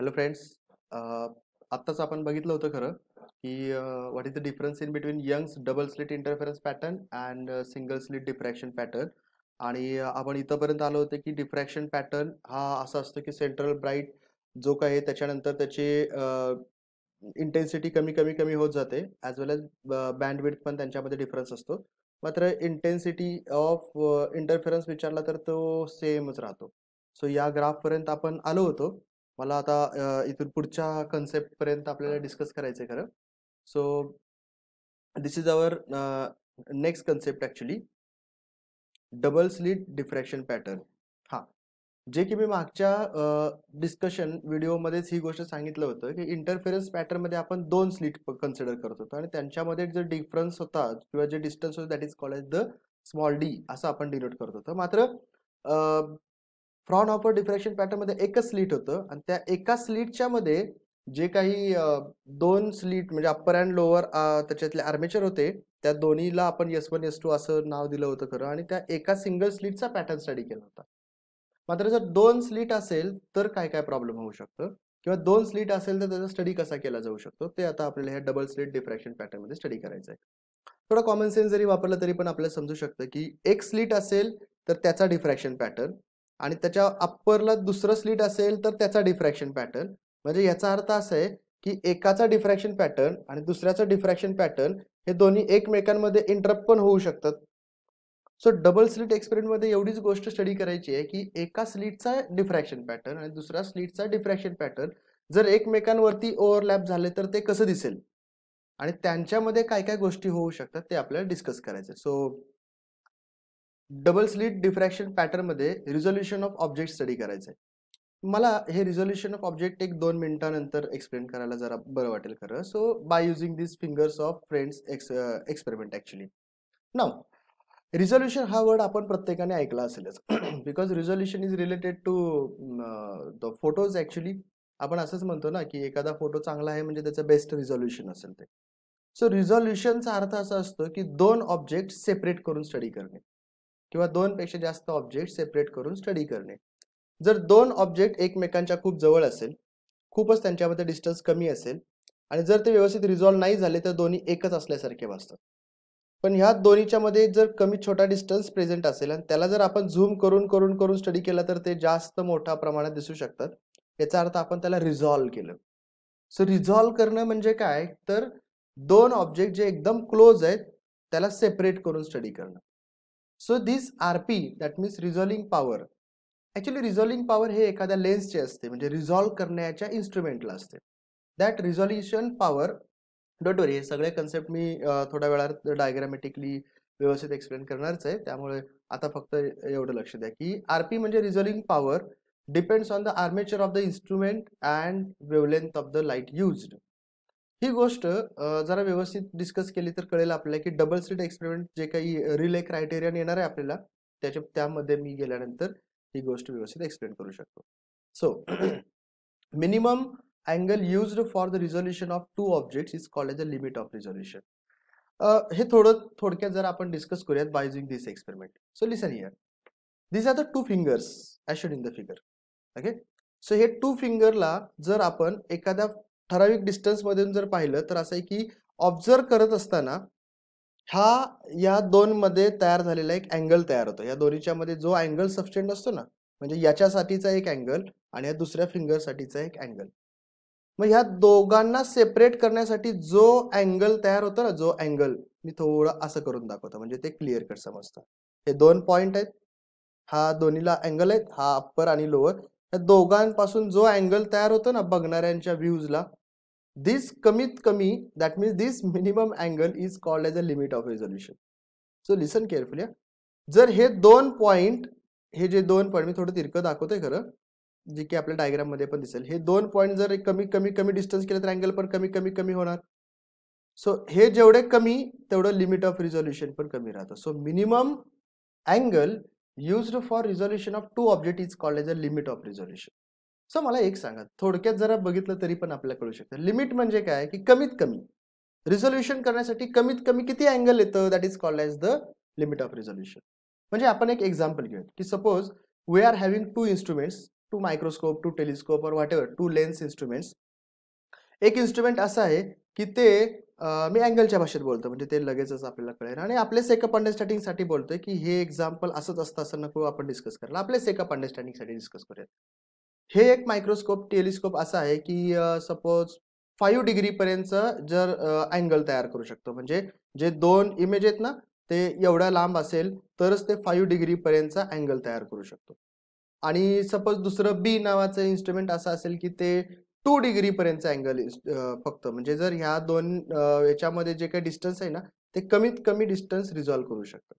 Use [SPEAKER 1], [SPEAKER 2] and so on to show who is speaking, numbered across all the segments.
[SPEAKER 1] Hello friends आत्ताच आपण बघितलं होतं खरं की what is the difference in between Young's double slit interference pattern and single slit diffraction pattern आणि आपण इथंपर्यंत आलो होतो की डिफ्रॅक्शन पॅटर्न हा असा असतो की सेंट्रल ब्राईट जो काय आहे त्याच्यानंतर त्याची इंटेन्सिटी कमी कमी कमी होत जाते ॲज वेल एज बँडविड्थ पण त्यांच्यामध्ये डिफरन्स असतो मात्र इंटेन्सिटी ऑफ इंटरफेरन्स विचारला तर तो सेमच राहतो सो या ग्राफपर्यंत आपण आलो होतो मला आता इथून पुढच्या कन्सेप्ट पर्यंत आपल्याला डिस्कस करायचं आहे खरं so this is our next concept actually double slit diffraction pattern हा जे की मी मागच्या डिस्कशन व्हिडिओमध्येच ही गोष्ट सांगितलं होतं की इंटरफेरन्स पॅटर्नमध्ये आपण दोन स्लिट कन्सिडर करत होतो आणि त्यांच्यामध्ये जे डिफरन्स होता किंवा जे डिस्टन्स होता that is call as the small D असं आपण डिनोट करत होतो मात्र फ्रॉन ऑफर डिफ्रॅक्शन पॅटर्नमध्ये एकच स्लीट होतं आणि त्या एका स्लीटच्या मध्ये जे काही दोन स्लीट म्हणजे अप्पर अँड लोअर त्याच्यातले आर्मेचर होते त्या दोन्हीला आपण एस वन एस टू असं नाव दिलं होतं खरं आणि त्या एका सिंगल स्लीटचा पॅटर्न स्टडी केला होता मात्र जर दोन स्लीट असेल तर काय काय प्रॉब्लेम होऊ शकतं किंवा दोन स्लीट असेल तर त्याचा स्टडी कसा केला जाऊ शकतो ते आता आपल्याला ह्या डबल स्लीट डिफ्रॅक्शन पॅटर्नमध्ये स्टडी करायचं आहे थोडं कॉमन सेन्स जरी वापरला तरी पण आपल्याला समजू शकतं की एक स्लीट असेल तर त्याचा डिफ्रॅक्शन पॅटर्न आणि त्याच्या अप्परला दुसरं स्लिट असेल तर त्याचा डिफ्रॅक्शन पॅटर्न म्हणजे याचा अर्थ असा आहे की एकाचा डिफ्रॅक्शन पॅटर्न आणि दुसऱ्याचा डिफ्रॅक्शन पॅटर्न हे दोन्ही एकमेकांमध्ये इंटरप्ट पण होऊ शकतात सो डबल स्लिट एक्सपेरिमेंटमध्ये एवढीच गोष्ट स्टडी करायची आहे की एका स्लिटचा डिफ्रॅक्शन पॅटर्न आणि दुसऱ्या स्लिटचा डिफ्रॅक्शन पॅटर्न जर एकमेकांवरती ओव्हरलॅप झाले तर ते कसं दिसेल आणि त्यांच्यामध्ये काय काय गोष्टी होऊ शकतात ते आपल्याला डिस्कस करायचं सो डबल स्लिट डिफ्रॅक्शन पॅटर्नमध्ये रिझोल्युशन ऑफ ऑब्जेक्ट स्टडी करायचं आहे मला हे रिझोल्युशन ऑफ ऑब्जेक्ट एक दोन मिनिटानंतर एक्सप्लेन करायला जरा बरं वाटेल खरं so by using this fingers of friends X experiment actually ना रिझोल्युशन हा वर्ड आपण प्रत्येकाने ऐकला असेलच because resolution is related to the photos actually आपण असंच म्हणतो ना की एखादा फोटो चांगला आहे म्हणजे त्याचं बेस्ट रिझोल्युशन असेल ते सो रिझोल्युशनचा अर्थ असा असतो की दोन ऑब्जेक्ट सेपरेट करून स्टडी करणे किंवा दोन पेक्षा जास्त ऑब्जेक्ट सेपरेट करून स्टडी करणे जर दोन ऑब्जेक्ट एकमेकांच्या खूप जवळ असेल खूपच त्यांच्यामध्ये डिस्टन्स कमी असेल आणि जर ते व्यवस्थित रिझॉल्व नाही झाले तर दोन्ही एकच असल्यासारखे वाचतात पण ह्या दोन्हीच्या मध्ये जर कमी छोटा डिस्टन्स प्रेझेंट असेल आणि त्याला जर आपण झूम करून करून करून स्टडी केला तर ते जास्त मोठ्या प्रमाणात दिसू शकतात याचा अर्थ आपण त्याला रिझॉल्व केलं सो रिझॉल्व्ह करणं म्हणजे काय तर दोन ऑब्जेक्ट जे एकदम क्लोज आहेत त्याला सेपरेट करून स्टडी करणं so this R P that means resolving power actually resolving power हे एखाद्या लेन्सचे असते म्हणजे रिझॉल्व्ह करण्याच्या इन्स्ट्रुमेंटला असते that resolution power don't worry हे सगळे कन्सेप्ट मी थोड्या वेळात डायग्रामॅटिकली व्यवस्थित एक्सप्लेन करणारच आहे त्यामुळे आता फक्त एवढं लक्ष द्या की आर पी म्हणजे resolving power depends on the aperture of the instrument and wavelength of the light used ही गोष्ट जरा व्यवस्थित डिस्कस केली तर कळेल आपल्याला की डबल सीट एक्सपेरिमेंट जे काही रिले क्रायटेरियन येणार आहे आपल्याला त्याच्या त्यामध्ये मी गेल्यानंतर ही गोष्ट व्यवस्थित एक्सप्लेन करू शकतो सो minimum angle used for the resolution of two object is called as a limit of resolution हे थोडं थोडक्यात जर आपण डिस्कस करूयात by using this experiment so listen here this are the two fingers as shown in the figure okay so हे two फिंगरला जर आपण एखाद्या ठराविक मधून जर पाहिलं तर असं आहे की ऑब्झर्व करत असताना हा या दोन मध्ये तयार झालेला एक अँगल तयार होतो या दोन्हीच्या मध्ये जो अँगल सबस्टेंट असतो ना म्हणजे याच्यासाठीचा एक अँगल आणि या दुसऱ्या फिंगरसाठीचा एक अँगल मग ह्या दोघांना सेपरेट करण्यासाठी जो अँगल तयार होतो ना जो अँगल मी थोडं असं करून दाखवतो म्हणजे ते क्लिअर कट समजतं हे दोन पॉईंट आहेत हा दोन्हीला अँगल आहेत हा अप्पर आणि लोअर या दोघांपासून जो अँगल तयार होतो ना बघणाऱ्यांच्या व्ह्यूजला दिस कमीत कमी that means this minimum angle is called as a limit of resolution so listen carefully जर हे दोन पॉईंट हे जे दोन पॉईंट मी थोडं तिरकं दाखवतोय खरं जे की आपल्या डायग्राममध्ये पण दिसेल हे दोन पॉईंट जर कमी कमी कमी डिस्टन्स केलं तर अँगल पण कमी कमी कमी होणार सो हे जेवढे कमी तेवढं लिमिट ऑफ रिझॉल्युशन पण कमी राहतं so minimum angle used for resolution of two object is called as a limit of resolution so मला एक सांगा थोडक्यात जरा बघितलं तरी पण आपल्याला कळू शकतं लिमिट म्हणजे काय की कमीत कमी रिझोल्युशन करण्यासाठी कमीत कमी किती अँगल येतं that is called as the limit of resolution म्हणजे आपण एक एक्झाम्पल घेऊयात की suppose we are having two instruments two microscope two telescope और whatever two lens instruments एक इन्स्ट्रुमेंट असं आहे की ते मी अँगलच्या भाषेत बोलतो म्हणजे ते लगेचच आपल्याला कळेल आणि आपले सेकअप अंडरस्टँडिंगसाठी बोलतोय की हे एक्झाम्पल असंच असतं असं नको आपण डिस्कस करायला आपले सेकअप अंडरस्टँडिंगसाठी डिस्कस करूयात हे एक मायक्रोस्कोप टेलिस्कोप असं आहे की सपोज फाईव्ह पर्यंत जर अँगल तयार करू शकतो म्हणजे जे दोन इमेज आहेत ना ते एवढ्या लांब असेल तरच ते फाईव्ह डिग्रीपर्यंत अँगल तयार करू शकतो आणि सपोज दुसरं बी नावाचं इन्स्ट्रुमेंट असं असेल की ते टू पर्यंत अँगल फक्त म्हणजे जर ह्या दोन याच्यामध्ये जे काही डिस्टन्स आहे ना ते कमीत कमी डिस्टन्स रिझॉल्व्ह करू शकतं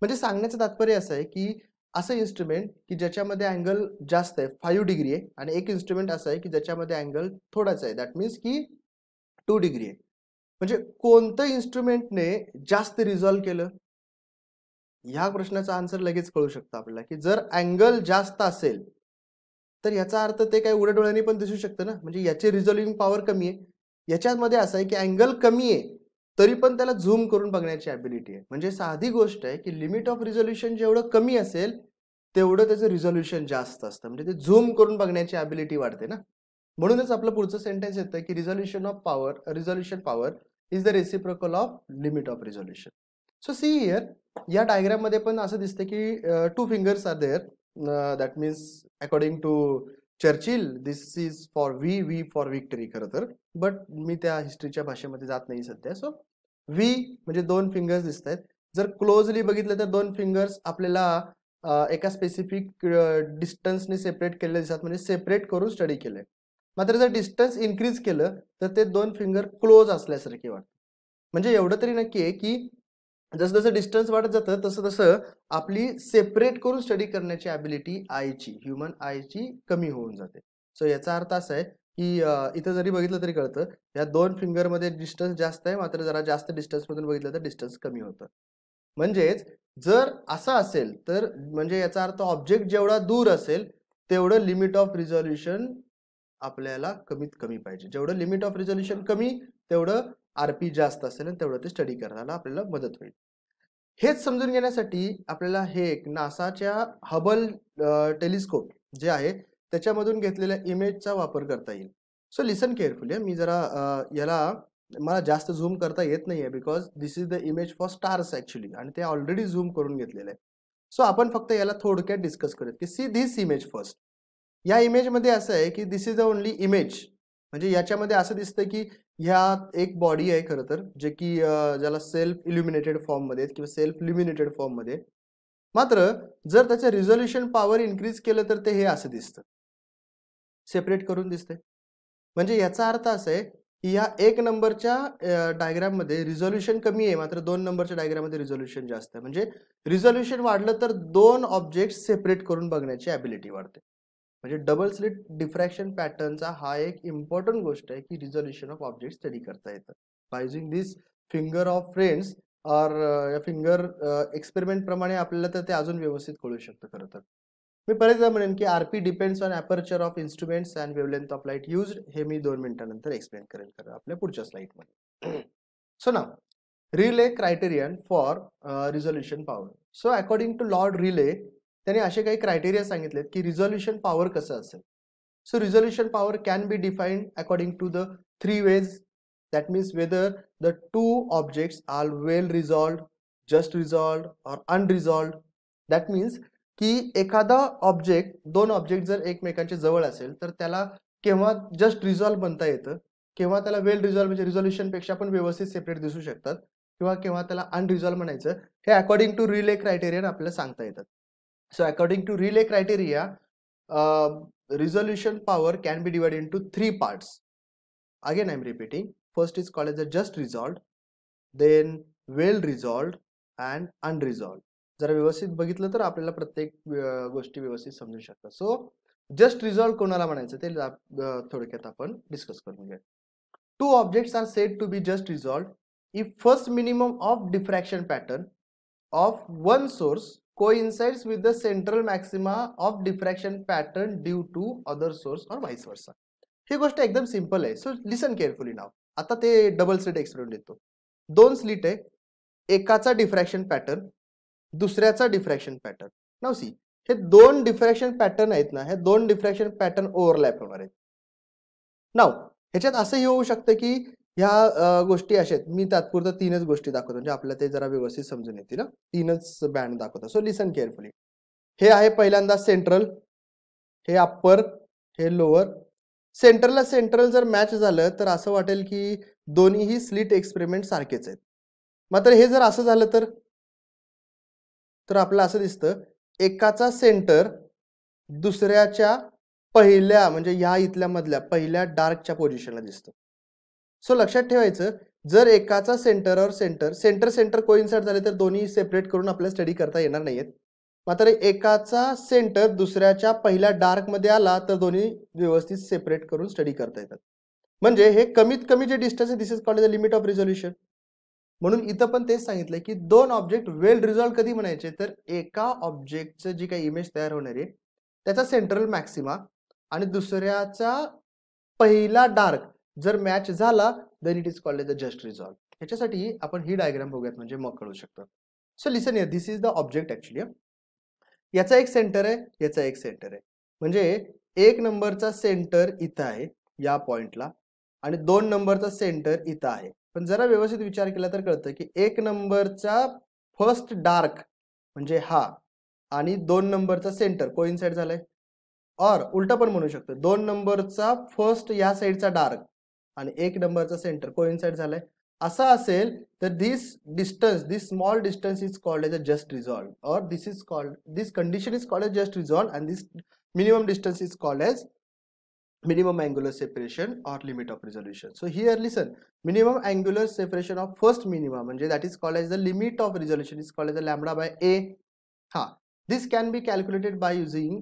[SPEAKER 1] म्हणजे सांगण्याचं तात्पर्य असं आहे की असं इन्स्ट्रुमेंट की ज्याच्यामध्ये अँगल जास्त आहे फाईव्ह डिग्री आहे आणि एक इन्स्ट्रुमेंट असं आहे की ज्याच्यामध्ये अँगल थोडाच आहे दॅट मीन्स की टू डिग्री आहे म्हणजे कोणतं इन्स्ट्रुमेंटने जास्त रिझॉल्व्ह केलं ह्या प्रश्नाचा आन्सर लगेच कळू शकतो आपल्याला की जर अँगल जास्त असेल तर याचा अर्थ ते काही उड्या डोळ्यांनी पण दिसू शकतं ना म्हणजे याची रिझॉल्विंग पॉवर कमी आहे याच्यामध्ये असं आहे की अँगल कमी आहे तरी पण त्याला झूम करून बघण्याची ॲबिलिटी आहे म्हणजे साधी गोष्ट आहे की लिमिट ऑफ रिझोल्युशन जेवढं कमी असेल तेवढं त्याचं रिझोल्युशन जास्त असतं म्हणजे ते झूम करून बघण्याची ॲबिलिटी वाढते ना म्हणूनच आपलं पुढचं सेंटेन्स येतं की resolution of power resolution power is the reciprocal of limit of resolution so see here या डायग्राममध्ये पण असं दिसतं की two fingers are there that means according to Churchill this is for V V for victory खरं तर but मी त्या हिस्ट्रीच्या भाषेमध्ये जात नाही सध्या सो वी म्हणजे दोन फिंगर्स दिसत आहेत जर क्लोजली बघितलं तर दोन फिंगर्स आपल्याला एका स्पेसिफिक डिस्टन्सने सेपरेट केलेले दिसतात म्हणजे सेपरेट करून स्टडी केले मात्र जर डिस्टन्स इन्क्रीज केलं तर ते दोन फिंगर क्लोज असल्यासारखे वाटतं म्हणजे एवढं तरी नक्की आहे की जसं जसं डिस्टन्स वाढत जातं तसं तसं आपली सेपरेट करून स्टडी करण्याची ॲबिलिटी आयची ह्युमन आयची कमी होऊन जाते सो याचा अर्थ असा आहे की इथं जरी बघितलं तरी कळतं या दोन फिंगरमध्ये डिस्टन्स जास्त आहे मात्र जरा जास्त डिस्टन्समधून बघितलं तर डिस्टन्स कमी होतं म्हणजेच जर असा असेल तर म्हणजे याचा अर्थ ऑब्जेक्ट जेवढा दूर असेल तेवढं लिमिट ऑफ रिझॉल्युशन आपल्याला कमीत कमी पाहिजे जेवढं लिमिट ऑफ रिझॉल्युशन कमी तेवढं आर पी जास्त असेल तेवढं ते स्टडी करायला आपल्याला मदत होईल हेच समजून घेण्यासाठी आपल्याला हे एक नासाच्या हबल टेलिस्कोप जे आहे त्याच्यामधून घेतलेल्या इमेजचा वापर करता येईल सो लिसन केअरफुली मी जरा याला मला जास्त झूम करता येत नाही आहे because this is the image for stars actually आणि ते ऑलरेडी झूम करून घेतलेलं आहे सो आपण फक्त याला थोडक्यात डिस्कस करूयात की सी धिस इमेज फर्स्ट या इमेजमध्ये असं आहे की this is the only image म्हणजे याच्यामध्ये असं दिसतं की ह्या एक बॉडी आहे खरं तर जे की ज्याला सेल्फ इल्युमिनेटेड मध्ये किंवा सेल्फ फॉर्म मध्ये मात्र जर त्याचं रिझोल्युशन पॉवर इन्क्रीज केलं तर ते हे असं दिसतं सेपरेट करून दिसते म्हणजे याचा अर्थ असा आहे की ह्या एक नंबरच्या मध्ये रिझोल्युशन कमी आहे मात्र दोन नंबरच्या डायग्राममध्ये रिझोल्युशन जास्त आहे म्हणजे रिझोल्युशन वाढलं तर दोन ऑब्जेक्ट सेपरेट करून बघण्याची ॲबिलिटी वाढते म्हणजे डबल स्लिट डिफ्रॅक्शन पॅटर्नचा हा एक इम्पॉर्टंट गोष्ट आहे की रिझोल्युशन ऑफ ऑब्जेक्ट स्टडी करता येतं by this finger of friends और फिंगर एक्सपेरिमेंट प्रमाणे आपल्याला तर ते अजून व्यवस्थित कळू शकतं खरं तर मी एकदा म्हणेन की RP depends on aperture of instruments and wavelength of light use हे मी दोन मिनिटानंतर एक्सप्लेन करेन खरं आपल्या पुढच्या स्लाईडमध्ये सो ना Rayleigh criterion for resolution power so according to Lord Rayleigh त्यांनी असे काही क्रायटेरिया सांगितलेत की रिझॉल्युशन पॉवर कसं असेल so resolution power can be defined according to the three ways that means whether the two objects are well resolved just resolved or unresolved that means की एखादा object दोन ऑब्जेक्ट जर एकमेकांच्या जवळ असेल तर त्याला केव्हा जस्ट रिझॉल्व्ह बनता येतं केव्हा त्याला वेल रिझॉल्व्ह म्हणजे रिझॉल्युशनपेक्षा पण व्यवस्थित सेपरेट दिसू शकतात किंवा केव्हा त्याला अनरिझॉल्व्ह म्हणायचं हे अकॉर्डिंग टू रिले क्रायटेरियन आपल्याला सांगता येतात So according to relay criteria, uh, resolution power can be divided into three parts. Again, I'm repeating. First is called as a just resolved, then well resolved and unresolved. जरा व्यवस्थित बघितलं तर आपल्याला प्रत्येक गोष्टी व्यवस्थित समजू शकतात सो जस्ट रिझॉल्व्ह कोणाला म्हणायचं ते थोडक्यात आपण डिस्कस करून घेऊया two objects are set to be just resolve if first minimum of diffraction pattern of one source coincides with the central maxima of diffraction pattern due to other source or vice versa. ही गोष्ट एकदम simple आहे so listen carefully नाव आता ते double slit experiment देतो दोन slit आहे एकाचा डिफ्रॅक्शन पॅटर्न दुसऱ्याचा डिफ्रॅक्शन पॅटर्न नाव सी हे दोन डिफ्रॅक्शन पॅटर्न आहेत ना हे दोन डिफ्रॅक्शन पॅटर्न ओव्हरलॅप होणार आहेत नाव ह्याच्यात असंही होऊ शकतं की ह्या गोष्टी अशा आहेत मी तात्पुरतं तीनच गोष्टी दाखवतो म्हणजे आपल्याला ते जरा व्यवस्थित समजून येतील तीनच बँड दाखवतो सो लिसन केअरफुली हे आहे पहिल्यांदा सेंट्रल हे अप्पर हे लोअर सेंट्रलला सेंट्रल जर मॅच झालं तर असं वाटेल की दोन्हीही स्लिट एक्सपेरिमेंट सारखेच आहेत मात्र हे जर असं झालं तर तर आपल्याला असं दिसतं एकाचा सेंटर दुसऱ्याच्या पहिल्या म्हणजे ह्या इथल्या मधल्या पहिल्या डार्कच्या पोझिशनला दिसतं सो लक्षात ठेवायचं जर एकाचा सेंटर और सेंटर सेंटर सेंटर कोइन्साइड झाले तर दोन्ही सेपरेट करून आपल्याला स्टडी करता येणार नाही आहेत मात्र एकाचा सेंटर दुसऱ्याच्या पहिल्या डार्कमध्ये आला तर दोन्ही व्यवस्थित सेपरेट करून स्टडी करता येतात म्हणजे हे कमीत कमी जे डिस्टन्स आहे this is called the limit of resolution म्हणून इथं पण तेच सांगितलं की दोन ऑब्जेक्ट वेल रिझॉल्व कधी म्हणायचे तर एका ऑब्जेक्टचं जी काही इमेज तयार होणार आहे त्याचा सेंट्रल मॅक्सिमा आणि दुसऱ्याचा पहिला डार्क जर मॅच झाला then it is called the just resolve ह्याच्यासाठी आपण ही डायग्राम बघूयात म्हणजे मग कळू शकतो सो लिसन या this is the object actually याचा एक सेंटर आहे याचा एक सेंटर आहे म्हणजे एक नंबरचा सेंटर इथं आहे या पॉइंटला आणि दोन नंबरचा सेंटर इथं आहे पण जरा व्यवस्थित विचार केला तर कळतं की एक नंबरचा फर्स्ट डार्क म्हणजे हा आणि दोन नंबरचा सेंटर कोइन साईड झालाय और उलटा पण म्हणू शकतो दोन नंबरचा फर्स्ट या साईडचा डार्क आणि एक नंबरचं सेंटर को इन झालाय असा असेल तर small condition is called as just and minimum distance is called as minimum angular separation or limit of resolution so clearly listen minimum angular separation of first minimum म्हणजे that is called as the limit of resolution is called call lambda by A हा this can be calculated by using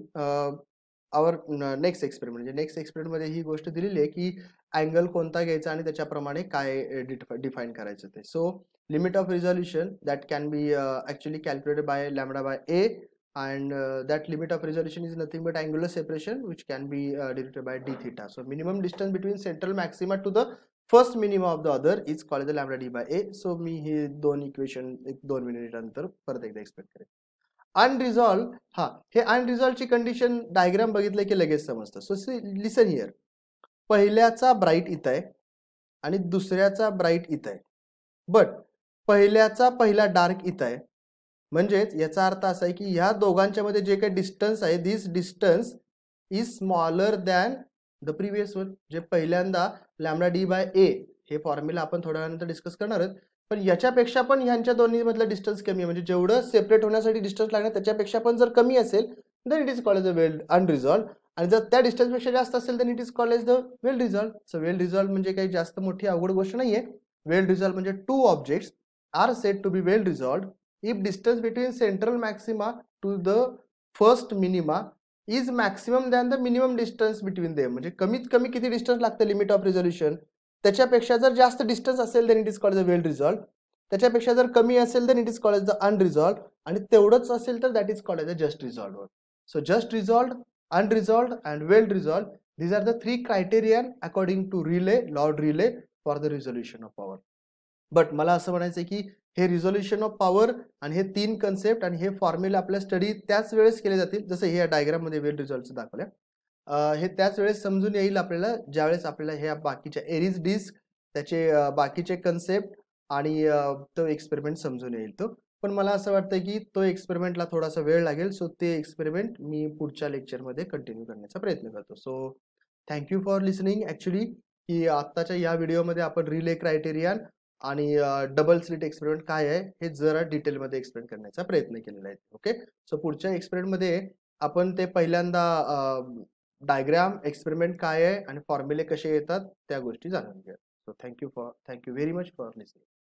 [SPEAKER 1] our next experiment म्हणजे next एक्सपेरिमेंटमध्ये ही गोष्ट दिलेली आहे की angle कोणता घ्यायचा आणि त्याच्याप्रमाणे काय डिफाईन करायचं ते so limit of resolution calculated by lambda by A and that limit of resolution is nothing but angular separation which can be directed by D theta so minimum distance between central maxima to the first minimum of the other is called lambda D by A so मी हे दोन equation एक दोन minute नंतर परत एकदा expect करेन अनरिझॉल्व हा हे अनरिझॉल्वची कंडिशन डायग्राम बघितलं की लगेच समजतं सो सी लिसन हिअर पहिल्याचा ब्राईट इथं आहे आणि दुसऱ्याचा ब्राईट इथं आहे बट पहिल्याचा पहिला डार्क इथं आहे म्हणजेच याचा अर्थ असा आहे की ह्या दोघांच्या मध्ये जे काही डिस्टन्स आहे this distance is smaller than the previous one जे पहिल्यांदा लॅमडा डी बाय ए हे फॉर्म्युला आपण थोड्या वेळानंतर डिस्कस करणार आहोत पण याच्यापेक्षा पण ह्यांच्या दोन्हीमधलं डिस्टन्स कमी आहे म्हणजे जेवढं सेपरेट होण्यासाठी डिस्टन्स लागणार त्याच्यापेक्षा पण जर कमी असेल then it is called a well unresolve आणि जर त्या डिस्टन्सपेक्षा जास्त असेल तर it is call the well resolve so well resolve म्हणजे काही जास्त मोठी अवघड गोष्ट नाही आहे वेल रिझॉल्व म्हणजे two objects are set to be well resolved if distance between central maxima to the first minima is maximum than the minimum distance between them म्हणजे कमीत कमी किती डिस्टन्स लागतं लिमिट ऑफ रिझोल्युशन त्याच्यापेक्षा जर जास्त distance असेल then it is called the well resolved त्याच्यापेक्षा जर कमी असेल then it is called the unresolved आणि तेवढंच असेल तर that is called a just resolved so just unresolved and well resolved these are the three criterion according to Rayleigh Lord Rayleigh for the resolution of power but मला असं म्हणायचं आहे की हे रिझॉल्युशन ऑफ पॉवर आणि हे तीन concept आणि हे फॉर्म्युला आपल्या स्टडी त्याच वेळेस केले जातील जसं हे या डायग्राममध्ये वेल रिझॉल्ट दाखवल्या हे त्याच वेळेस समजून येईल आपल्याला ज्यावेळेस आपल्याला ह्या बाकीच्या एरिज डिस्क त्याचे बाकीचे कन्सेप्ट आणि तो एक्सपेरिमेंट समजून येईल तो पण मला असं वाटतं की तो एक्सपेरिमेंटला थोडासा वेळ लागेल सो ते एक्सपेरिमेंट मी पुढच्या लेक्चरमध्ये कंटिन्यू करण्याचा प्रयत्न करतो so thank you for listening actually की आत्ताच्या या व्हिडिओमध्ये आपण रिले क्रायटेरियन आणि डबल स्लिट एक्सपेरिमेंट काय आहे हे जरा डिटेलमध्ये एक्सप्लेन करण्याचा प्रयत्न केलेला आहे ओके सो पुढच्या एक्सपेरिमेंटमध्ये आपण ते पहिल्यांदा डायग्राम एक्सपेरिमेंट काय आहे आणि फॉर्म्युले कसे येतात त्या गोष्टी जाणून घ्या so thank you for thank you very much for listening